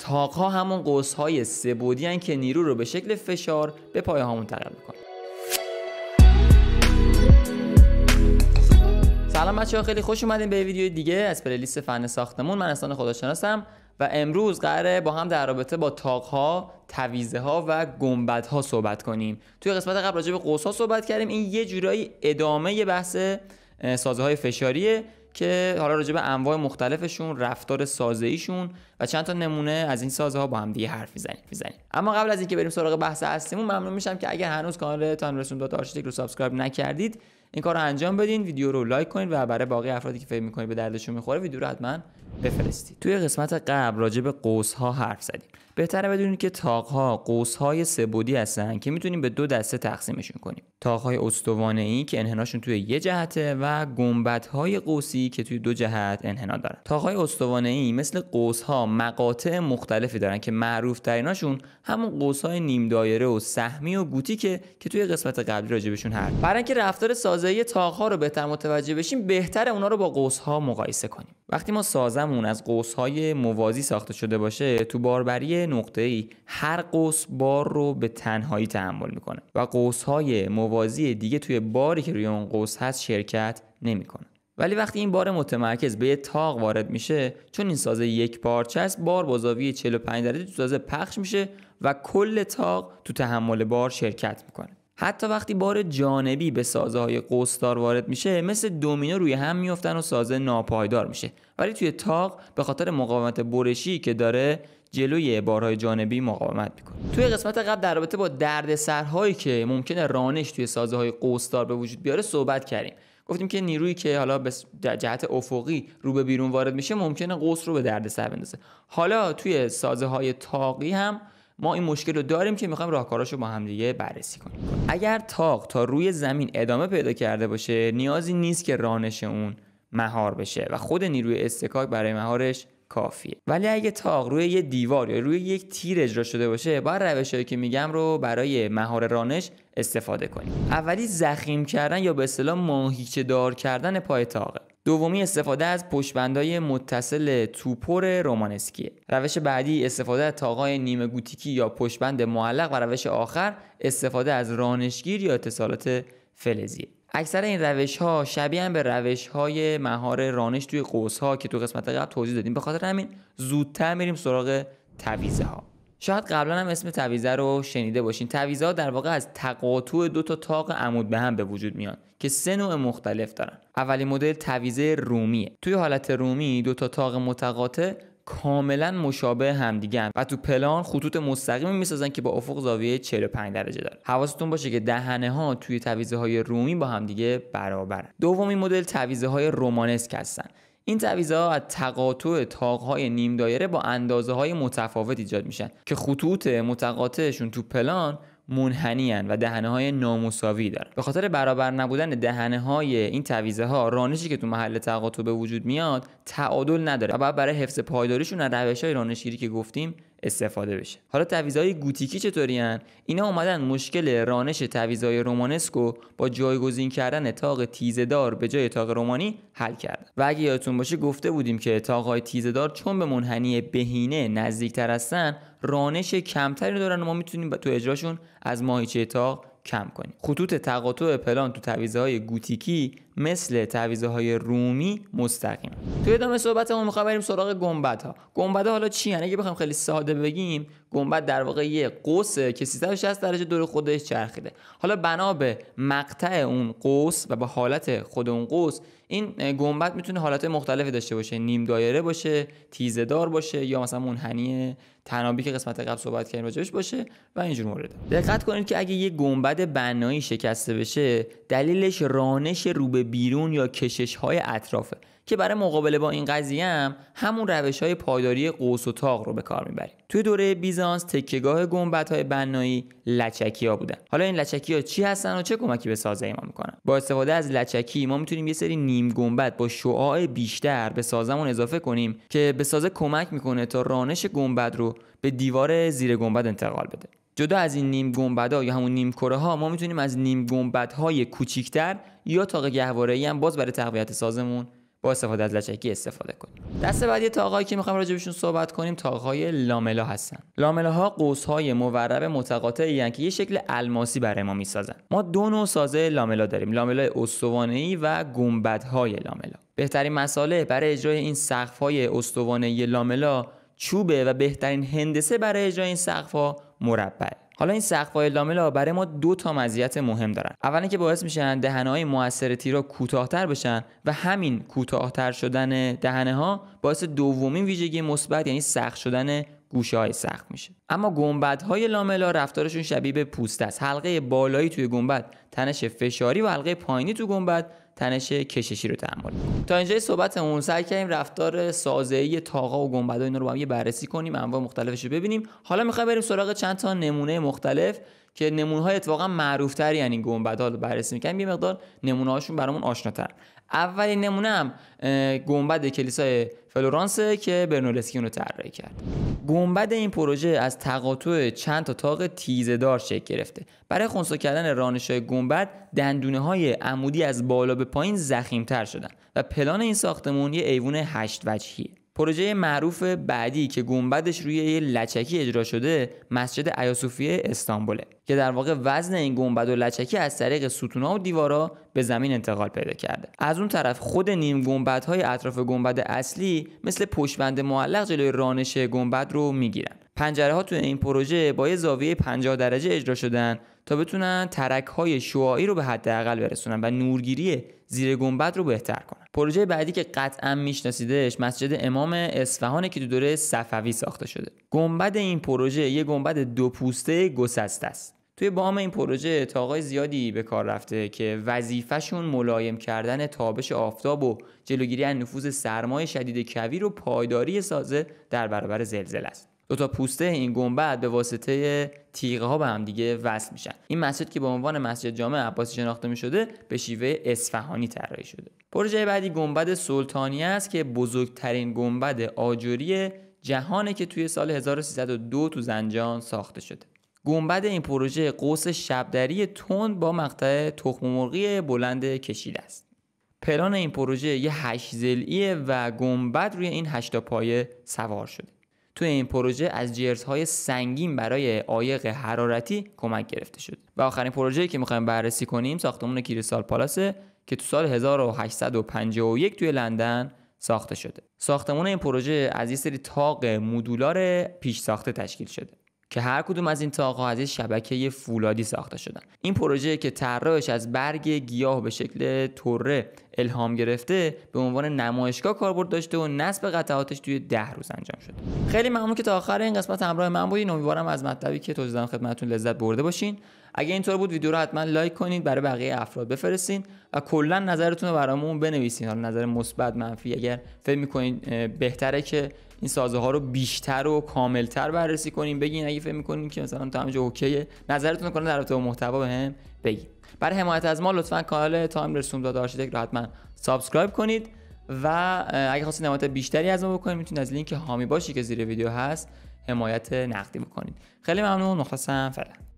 تاق ها همون قوس های سبودی که نیرو رو به شکل فشار به پایه ها منتقل میکنن سلام بچه ها خیلی خوش اومدین به ویدیو دیگه از پلیلیست فن ساختمون من اصلا خداشناسم و امروز قراره با هم در رابطه با تاقها، تویزه ها و گنبدها ها صحبت کنیم توی قسمت قبل راجع به قوس ها صحبت کردیم این یه جورایی ادامه یه بحث سازه های فشاریه که حالا راجع به انواع مختلفشون رفتار سازه ایشون و چند تا نمونه از این سازها با هم دیگه حرف میزنیم میزنیم اما قبل از اینکه بریم سراغ بحث اصلیمون ممنون میشم که اگر هنوز کانال رسون دات آرشیتک رو سابسکرایب نکردید این کار رو انجام بدین ویدیو رو لایک کنید و برای باقی افرادی که فکر میکنید به دردشون میخوره ویدیو رو حتما بفرستید توی قسمت قبل راجع به قوس ها حرف زدیم بهتره بدونید که تاق ها قوس های سبودی هستن که میتونیم به دو دسته تقسیمشون کنیم تاق های استوانه ای که انحناشون توی یه جهته و گنبد های قوسی که توی دو جهت انحنا دارن تاق های استوانه ای مثل قوس ها مقاطع مختلفی دارن که معروف تریناشون همون های نیم دایره و سهمی و گوتیکه که توی قسمت قبلی راجبشون هر برای اینکه رفتار سازه‌ای ها رو بهتر متوجه بشیم بهتر اونا رو با ها مقایسه کنیم وقتی ما سازمون از های موازی ساخته شده باشه تو باربری ای هر قوس بار رو به تنهایی تحمل میکنه و های موازی دیگه توی باری که روی اون قوس هست شرکت نمیکنه ولی وقتی این بار متمرکز به یه تاق وارد میشه چون این سازه یک پارچه است بار با زاویه 45 درجه تو سازه پخش میشه و کل تاق تو تحمل بار شرکت میکنه حتی وقتی بار جانبی به سازه های قوسدار وارد میشه مثل دومینو روی هم میفتن و سازه ناپایدار میشه ولی توی تاق به خاطر مقاومت برشی که داره جلوی بارهای جانبی مقاومت میکنه توی قسمت قبل در رابطه با دردسرهایی که ممکنه رانش توی سازه های قوسدار به وجود بیاره صحبت کردیم گفتیم که نیرویی که حالا به جهت افقی رو به بیرون وارد میشه ممکنه قوس رو به درد سر بندازه حالا توی سازه های تاقی هم ما این مشکل رو داریم که میخوایم رو با همدیگه بررسی کنیم اگر تاق تا روی زمین ادامه پیدا کرده باشه نیازی نیست که رانش اون مهار بشه و خود نیروی استکاک برای مهارش کافیه ولی اگه تاق روی یه دیوار یا روی یک تیر اجرا شده باشه باید روشهایی که میگم رو برای مهار رانش استفاده کنیم اولی زخیم کردن یا به اصطلاح ماهیچه دار کردن پای تاقه دومی استفاده از پشبندهای متصل توپور رومانسکیه روش بعدی استفاده از تاقای نیمه گوتیکی یا پشبند معلق و روش آخر استفاده از رانشگیر یا اتصالات فلزیه اکثر این روش ها شبیه هم به روش های مهار رانش توی قوس ها که تو قسمت قبل توضیح دادیم به خاطر همین زودتر میریم سراغ تویزه ها شاید قبلا هم اسم تویزه رو شنیده باشین تویزه ها در واقع از تقاطع دو تا تاق عمود به هم به وجود میان که سه نوع مختلف دارن اولین مدل تویزه رومیه توی حالت رومی دو تا تاق متقاطع کاملا مشابه همدیگه هم. و تو پلان خطوط مستقیمی میسازن که با افق زاویه 45 درجه داره حواستون باشه که دهنه ها توی تویزه های رومی با همدیگه برابرن دومی مدل تویزه های رومانسک هستن این تویزه ها از تقاطع تاقهای نیم دایره با اندازه های متفاوت ایجاد میشن که خطوط متقاطعشون تو پلان منحنی و دهنه های نامساوی دارن به خاطر برابر نبودن دهنه های این تعویزه ها رانشی که تو محل تقاطع به وجود میاد تعادل نداره و برای حفظ پایداریشون از روش های رانشگیری که گفتیم استفاده بشه حالا تعویضهای گوتیکی چطورین؟ هن؟ اینا اومدن مشکل رانش تعویضهای رومانسکو با جایگزین کردن تاق تیزدار به جای تاق رومانی حل کردن و اگه یادتون باشه گفته بودیم که تاقهای تیزدار چون به منحنی بهینه نزدیکتر هستن رانش کمتری دارن و ما میتونیم تو اجراشون از ماهیچه تاق کم کنیم خطوط تقاطع پلان تو تعویزه های گوتیکی مثل تعویزه های رومی مستقیم توی ادامه صحبتمون میخوام بریم سراغ گنبد ها حالا چی اگه بخوام خیلی ساده بگیم گنبد در واقع یه قوسه که 360 درجه دور خودش چرخیده حالا بنا به مقطع اون قوس و به حالت خود اون قوس این گنبد میتونه حالت مختلفی داشته باشه نیم دایره باشه تیزه دار باشه یا مثلا منحنی تنابی که قسمت قبل صحبت کردیم راجبش باشه و اینجور مورد دقت کنید که اگه یه گنبد بنایی شکسته بشه دلیلش رانش رو به بیرون یا کشش های اطرافه که برای مقابله با این قضیه هم همون روش های پایداری قوس و تاق رو به کار میبریم توی دوره بیز بیزانس گنبت های بنایی ها بودن حالا این ها چی هستن و چه کمکی به سازه ما میکنن با استفاده از لچکی ما میتونیم یه سری نیم گنبد با شعاع بیشتر به سازمون اضافه کنیم که به سازه کمک میکنه تا رانش گنبد رو به دیوار زیر گنبد انتقال بده جدا از این نیم گنبدها یا همون نیم کره ها ما میتونیم از نیم گنبدهای های کوچیکتر یا تاق گهواره هم باز برای تقویت سازمون با استفاده از لچکی استفاده کنیم دست بعدی تاقهایی که میخوایم راجبشون صحبت کنیم تاقهای لاملا هستن لاملا ها قوس های مورب متقاطعی یعنی که یه شکل الماسی برای ما میسازن ما دو نوع سازه لاملا داریم لاملا استوانه و گنبد های لاملا بهترین مساله برای اجرای این سقف های استوانه لاملا چوبه و بهترین هندسه برای اجرای این سقف ها مربعه حالا این لامل لاملا برای ما دو تا مزیت مهم دارن اول که باعث میشن های موثر تیرا کوتاهتر بشن و همین کوتاهتر شدن دهنه ها باعث دومین ویژگی مثبت یعنی سخت شدن گوشه های سخت میشه اما گنبد های لاملا رفتارشون شبیه به پوست است حلقه بالایی توی گنبد تنش فشاری و حلقه پایینی تو گنبد تنش کششی رو تحمل تا اینجای صحبتمون سعی کردیم رفتار سازه‌ای تاقا و گنبدا اینا رو با هم یه بررسی کنیم انواع مختلفش رو ببینیم حالا میخوایم بریم سراغ چند تا نمونه مختلف که نمونه های اتفاقا معروف یعنی گنبدا رو بررسی میکنیم یه مقدار نمونه هاشون برامون آشناتر اولین نمونه هم گنبد کلیسای فلورانس که برنولسکی اون رو طراحی کرد گنبد این پروژه از تقاطع چند تا تاق دار شکل گرفته برای خونسا کردن رانش گنبد دندونه های عمودی از بالا به پایین تر شدن و پلان این ساختمون یه ایوون هشت وجهیه پروژه معروف بعدی که گنبدش روی یه لچکی اجرا شده مسجد ایاسوفیه استانبوله که در واقع وزن این گنبد و لچکی از طریق ستونها و دیوارا به زمین انتقال پیدا کرده از اون طرف خود نیم گنبدهای اطراف گنبد اصلی مثل پشبند معلق جلوی رانش گنبد رو میگیرن پنجره ها تو این پروژه با یه زاویه 50 درجه اجرا شدن تا بتونن ترک های شعاعی رو به حداقل برسونن و نورگیری زیر گنبد رو بهتر کنن پروژه بعدی که قطعا میشناسیدش مسجد امام اصفهانه که تو دو دوره صفوی ساخته شده گنبد این پروژه یه گنبد دو پوسته گسسته است توی بام این پروژه تاقای زیادی به کار رفته که وظیفهشون ملایم کردن تابش آفتاب و جلوگیری از نفوذ سرمای شدید کویر و پایداری سازه در برابر زلزله است دو تا پوسته این گنبد به واسطه تیغه ها به هم دیگه وصل میشن این مسجد که به عنوان مسجد جامع عباسی شناخته میشده به شیوه اصفهانی طراحی شده پروژه بعدی گنبد سلطانی است که بزرگترین گنبد آجری جهانه که توی سال 1302 تو زنجان ساخته شده گنبد این پروژه قوس شبدری تند با مقطع تخم مرغی بلند کشیده است پلان این پروژه یه هشت و گنبد روی این هشتا پایه سوار شده توی این پروژه از های سنگین برای عایق حرارتی کمک گرفته شد و آخرین پروژه‌ای که میخوایم بررسی کنیم ساختمون کریستال پالاسه که تو سال 1851 توی لندن ساخته شده ساختمون این پروژه از یه سری تاق مودولار پیش ساخته تشکیل شده که هر کدوم از این ها از شبکه فولادی ساخته شدن این پروژه که طراحش از برگ گیاه به شکل تره الهام گرفته به عنوان نمایشگاه کاربرد داشته و نصب قطعاتش توی ده روز انجام شد خیلی ممنون که تا آخر این قسمت همراه من بودین امیدوارم از مطلبی که توضیح دادم خدمتتون لذت برده باشین اگه اینطور بود ویدیو رو حتما لایک کنید برای بقیه افراد بفرستین و کلا نظرتون رو برامون بنویسین حالا نظر مثبت منفی اگر فکر می‌کنین بهتره که این سازه ها رو بیشتر و کاملتر بررسی کنیم بگین اگه فکر می‌کنین که مثلا تا همینجا اوکیه نظرتون رو کنه در رابطه با محتوا بهم بگین برای حمایت از ما لطفا کانال تایم رسوم داد آرشیتک رو حتما سابسکرایب کنید و اگه خواستید حمایت بیشتری از ما بکنید میتونید از لینک هامی باشی که زیر ویدیو هست حمایت نقدی بکنید خیلی ممنون مخلصم فعلا